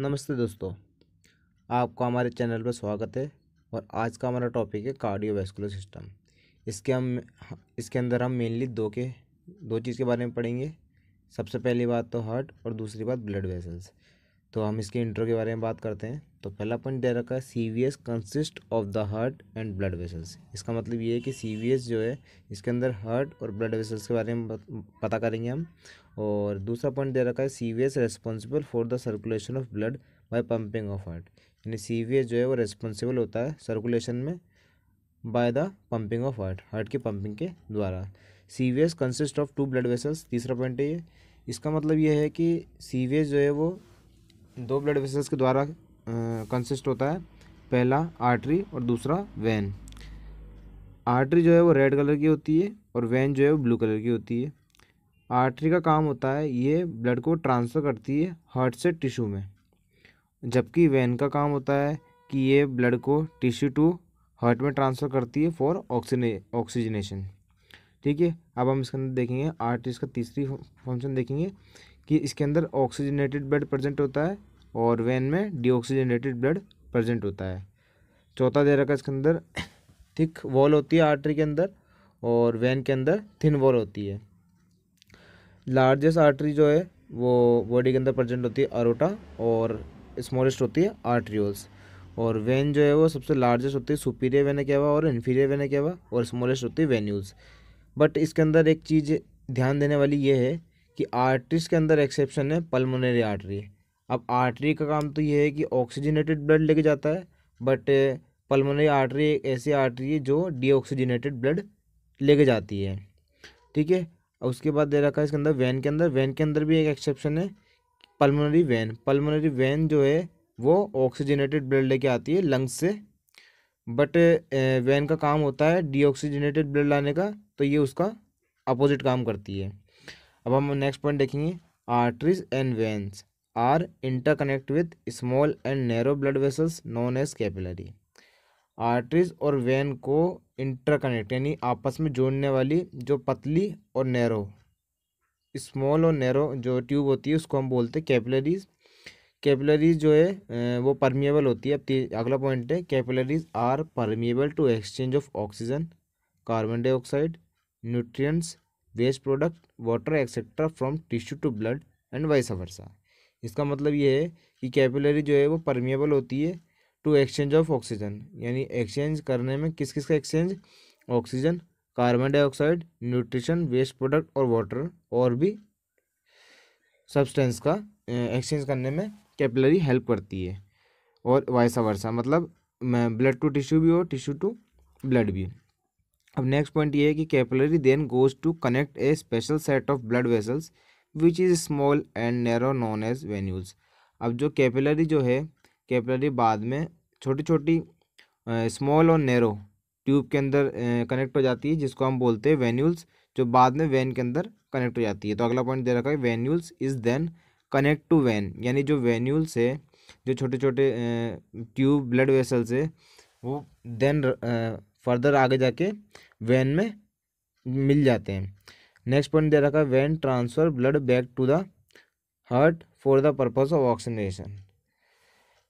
नमस्ते दोस्तों आपका हमारे चैनल पर स्वागत है और आज का हमारा टॉपिक है कार्डियोवैस्कुलर सिस्टम इसके हम इसके अंदर हम मेनली दो के दो चीज़ के बारे में पढ़ेंगे सबसे पहली बात तो हार्ट और दूसरी बात ब्लड वेसल्स तो हम इसके इंट्रो के बारे में बात करते हैं तो पहला पॉइंट दे रखा है C V S consist of the heart and blood vessels इसका मतलब ये है कि सी वी एस जो है इसके अंदर हार्ट और ब्लड वेसल्स के बारे में पता करेंगे हम और दूसरा पॉइंट दे रखा है C V S responsible for the circulation of blood by pumping of heart यानी सी वी एस जो है वो रेस्पॉन्सिबल होता है सर्कुलेशन में by the pumping of heart heart की पंपिंग के द्वारा C V S consist of two blood vessels तीसरा पॉइंट है ये इसका मतलब ये है कि सी वी एस जो है वो दो ब्लड वेसल्स के द्वारा कंसिस्ट होता है पहला आर्टरी और दूसरा वैन आर्टरी जो है वो रेड कलर की होती है और वैन जो है वो ब्लू कलर की होती है आर्टरी का काम होता है ये ब्लड को ट्रांसफ़र करती है हार्ट से टिश्यू में जबकि वेन का काम होता है कि ये ब्लड को टिश्यू टू हार्ट में ट्रांसफ़र करती है फॉर ऑक्सीने ऑक्सीजनेशन ठीक है अब हम इसके अंदर देखेंगे आर्टरीज का तीसरी फंक्शन देखेंगे कि इसके अंदर ऑक्सीजनेटेड ब्लड प्रजेंट होता है और वेन में डीऑक्सीजनेटेड ब्लड प्रजेंट होता है चौथा दे रखा इसके अंदर थिक वॉल होती है आर्टरी के अंदर और वेन के अंदर थिन वॉल होती है लार्जेस्ट आर्टरी जो है वो बॉडी के अंदर प्रजेंट होती है अरोटा और स्मॉलेस्ट होती है आर्ट्रियोल्स और वेन जो है वो सबसे लार्जेस्ट होती है सुपीरियर वेन क्या हुआ और इन्फीरियर वेन क्या हुआ और स्मॉलेस्ट होती है वेन्यूज़ बट इसके अंदर एक चीज़ ध्यान देने वाली ये है कि आर्टरीज के अंदर एक्सेप्शन है पल्मोनरी आर्टरी अब आर्टरी का काम तो ये है कि ऑक्सीजनेटेड ब्लड लेके जाता है बट पल्मोनरी आर्टरी एक ऐसी आर्टरी है जो डीऑक्सीजनेटेड ब्लड लेके जाती है ठीक है और उसके बाद दे रखा है इसके अंदर वैन के अंदर वैन के अंदर भी एक एक्सेप्शन है पल्मोनरी वैन पल्मोनरी वैन जो है वो ऑक्सीजनेटेड ब्लड लेके आती है लंग्स से बट वैन का काम होता है डीऑक्सीजनेटेड ब्लड लाने का तो ये उसका अपोजिट काम करती है अब हम नेक्स्ट पॉइंट देखेंगे arteries and vein are interconnect with small and narrow blood vessels known as capillary arteries और वेन को इंटरकनेक्ट यानी आपस में जोड़ने वाली जो पतली और नैरो स्मॉल और नैरो जो ट्यूब होती है उसको हम बोलते हैं कैपिलरीज कैपिलरीज जो है वो परमिएबल होती है अब अगला पॉइंट है capillaries are permeable to exchange of oxygen carbon dioxide nutrients waste product water etcetera from tissue to blood and vice versa इसका मतलब ये है कि कैपिलरी जो है वो परमिएबल होती है टू एक्सचेंज ऑफ ऑक्सीजन यानी एक्सचेंज करने में किस किस का exchange oxygen carbon dioxide nutrition waste product और वाटर और भी सब्सटेंस का एक्सचेंज करने में कैपिलरी हेल्प करती है और वायसा वर्षा मतलब ब्लड टू टिश्यू भी और टिश्यू टू ब्लड भी अब नेक्स्ट पॉइंट ये है कि capillary then goes to connect a special set of blood vessels which is small and narrow known as venules अब जो कैपिलरी जो है कैपिलरी बाद में छोटी छोटी स्मॉल और नैरो ट्यूब के अंदर कनेक्ट हो जाती है जिसको हम बोलते हैं वेन्यूल्स जो बाद में वैन के अंदर कनेक्ट हो जाती है तो अगला पॉइंट दे रखा है venules is then connect to vein यानी जो वेन्यूल्स है जो छोटे छोटे ट्यूब ब्लड वेसल्स है वो देन फर्दर आगे जाके वैन में मिल जाते हैं नेक्स्ट पॉइंट दे रखा है vein transfer blood back to the heart for the purpose of oxygenation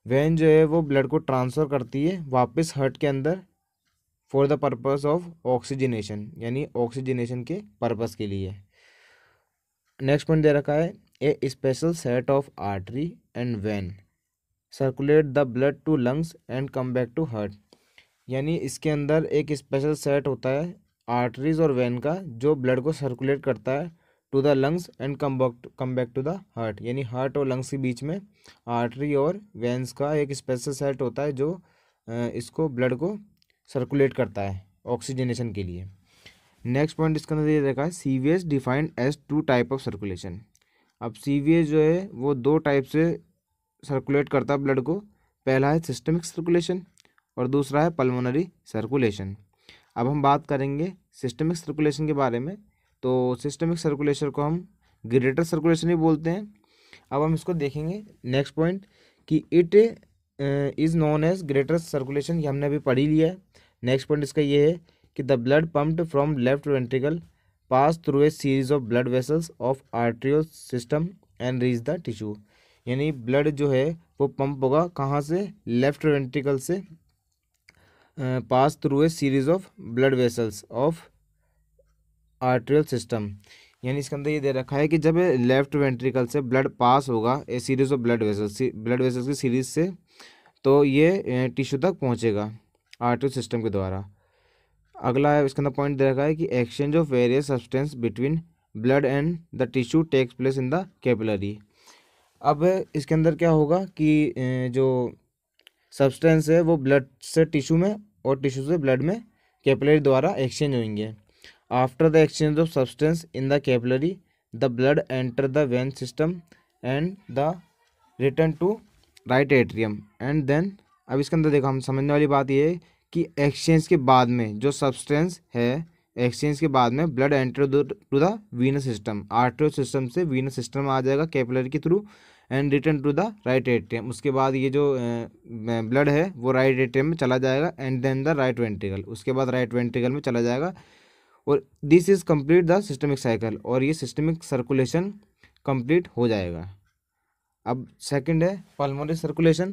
vein जो है वो ब्लड को ट्रांसफ़र करती है वापस हर्ट के अंदर for the purpose of oxygenation यानी ऑक्सीजनेशन के पर्पस के लिए नेक्स्ट पॉइंट दे रखा है a special set of artery and vein circulate the blood to lungs and come back to heart यानी इसके अंदर एक स्पेशल सेट होता है आर्टरीज और वैन का जो ब्लड को सर्कुलेट करता है to the lungs and come back come back to the heart यानी हार्ट और लंग्स के बीच में आर्टरी और वेंस का एक स्पेशल सेट होता है जो इसको ब्लड को सर्कुलेट करता है ऑक्सीजनेशन के लिए नेक्स्ट पॉइंट इसके अंदर ये देखा है CVS defined as two type of circulation अब सीवीएस जो है वो दो टाइप से सर्कुलेट करता है ब्लड को पहला है सिस्टमिक सर्कुलेशन और दूसरा है पल्मोनरी सर्कुलेशन अब हम बात करेंगे सिस्टमिक सर्कुलेशन के बारे में तो सिस्टमिक सर्कुलेशन को हम ग्रेटर सर्कुलेशन ही बोलते हैं अब हम इसको देखेंगे नेक्स्ट पॉइंट कि it is known as greater circulation ये हमने अभी पढ़ी लिया है नेक्स्ट पॉइंट इसका ये है कि the blood pumped from left ventricle pass through a series of blood vessels of arterial system and reach the tissue यानी ब्लड जो है वो पंप होगा कहाँ से लेफ्ट वेंट्रिकल से pass through a series of blood vessels of arterial system यानी इसके अंदर ये दे रखा है कि जब लेफ्ट वेंट्रिकल से ब्लड पास होगा a series of blood vessels blood vessels की सीरीज से तो ये टिश्यू तक पहुँचेगा आर्ट्रियल सिस्टम के द्वारा अगला है इसके अंदर पॉइंट दे रखा है कि exchange of various substance between blood and the tissue takes place in the capillary अब इसके अंदर क्या होगा कि जो सब्सटेंस है वो ब्लड से टिश्यू में और टिश्यू से ब्लड में कैपिलरी द्वारा एक्सचेंज होंगे after the exchange of substance in the capillary the blood enter the vein system and the return to right atrium and then अब इसके अंदर देखो हम समझने वाली बात ये है कि एक्सचेंज के बाद में जो सब्सटेंस है एक्सचेंज के बाद में blood enter to the venous system artery system से वीनस सिस्टम आ जाएगा कैपलरी के through and return to the right atrium उसके बाद ये जो ब्लड है वो राइट एट्रियम में चला जाएगा and then the right ventricle उसके बाद राइट वेंट्रिकल में चला जाएगा और this is complete the systemic cycle और ये सिस्टमिक सर्कुलेशन कंप्लीट हो जाएगा अब सेकंड है पल्मोनरी सर्कुलेशन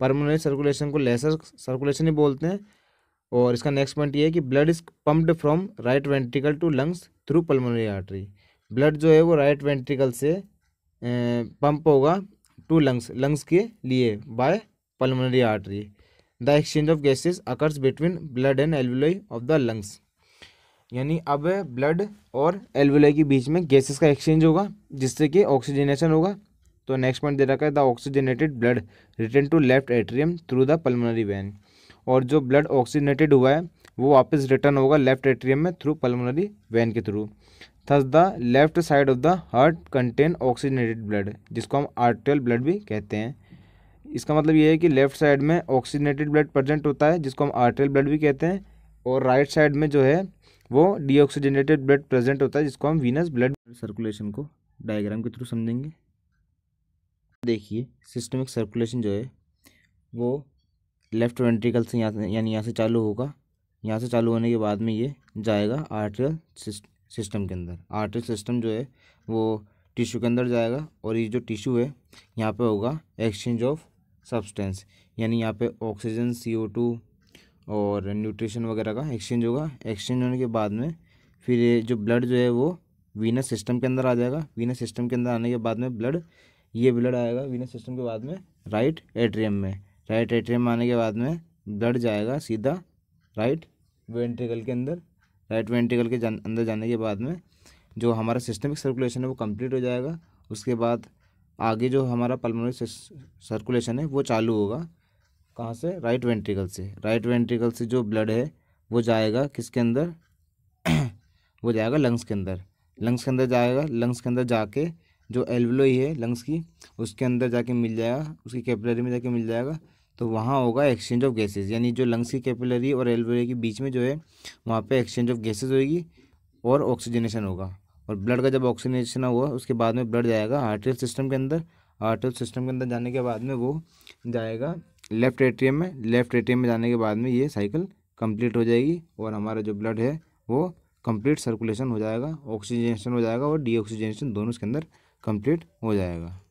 पल्मोनरी सर्कुलेशन को लेसर सर्कुलेशन ही बोलते हैं और इसका नेक्स्ट पॉइंट ये है कि blood is pumped from right ventricle to lungs through pulmonary artery blood जो है वो राइट वेंट्रिकल से पंप होगा टू लंग्स लंग्स के लिए by pulmonary artery the exchange of gases occurs between blood and alveoli of the lungs यानी अब blood और एल्वोलाई के बीच में गैसेस का एक्सचेंज होगा जिससे कि ऑक्सीजनेशन होगा तो नेक्स्ट पॉइंट दे रखा है the oxygenated blood return to left atrium through the pulmonary vein और जो ब्लड ऑक्सीजनेटेड हुआ है वो वापस रिटर्न होगा लेफ्ट एट्रियम में थ्रू पल्मोनरी वैन के through thus the left side of the heart contain oxygenated blood जिसको हम आर्टियल ब्लड भी कहते हैं इसका मतलब ये है कि लेफ्ट साइड में ऑक्सीजनेटेड ब्लड प्रेजेंट होता है जिसको हम आर्टियल ब्लड भी कहते हैं और राइट right साइड में जो है वो डीऑक्सीजनेटेड ब्लड प्रेजेंट होता है जिसको हम वीनस ब्लड सर्कुलेशन को डायग्राम के थ्रू समझेंगे देखिए सिस्टमिक सर्कुलेशन जो है वो लेफ्ट वेंट्रिकल से यहाँ यानी यहाँ से चालू होगा यहाँ से चालू होने के बाद में ये जाएगा आर्टरियल सिस्टम के अंदर आर्टरियल सिस्टम जो है वो टिश्यू के अंदर जाएगा और ये जो टिश्यू है यहाँ पे होगा एक्सचेंज ऑफ सब्सटेंस यानी यहाँ पे ऑक्सीजन सी ओ टू और न्यूट्रिशन वगैरह का एक्सचेंज होगा एक्सचेंज होने के बाद में फिर ये जो ब्लड जो है वो वीनस सिस्टम के अंदर आ जाएगा वीनस सिस्टम के अंदर आने के बाद में ब्लड ये ब्लड आएगा वीनस सिस्टम के बाद में राइट एट्रियम में राइट एट्रियम आने के बाद में ब्लड जाएगा सीधा राइट वेंट्रिकल के अंदर राइट वेंट्रिकल के जान, अंदर जाने के बाद में जो हमारा सिस्टमिक सर्कुलेशन है वो कंप्लीट हो जाएगा उसके बाद आगे जो हमारा पल्मोनरी सर्कुलेशन है वो चालू होगा कहाँ से राइट वेंट्रिकल से राइट वेंट्रिकल से जो ब्लड है वो जाएगा किसके अंदर वो जाएगा लंग्स के अंदर लंग्स के अंदर जाएगा लंग्स के अंदर जाके जो एल्वलोई है लंग्स की उसके अंदर जाके मिल जाएगा उसकी कैपिलरी में जाके मिल जाएगा तो वहाँ होगा एक्सचेंज ऑफ गैसेज यानी जो लंग्स की कैपिलरी और एल्वलोई के बीच में जो है वहाँ पे एक्सचेंज ऑफ गैसेज होगी और ऑक्सीजनेशन होगा और ब्लड का जब ऑक्सीजनेशन हुआ उसके बाद में ब्लड जाएगा आर्टियल सिस्टम के अंदर आर्टियल सिस्टम के अंदर जाने के बाद में वो जाएगा लेफ्ट एट्रियम में लेफ्ट एट्रियम में जाने के बाद में ये साइकिल कंप्लीट हो जाएगी और हमारा जो ब्लड है वो कंप्लीट सर्कुलेशन हो जाएगा ऑक्सीजनेशन हो जाएगा और डीऑक्सीजनेशन दोनों इसके अंदर कंप्लीट हो जाएगा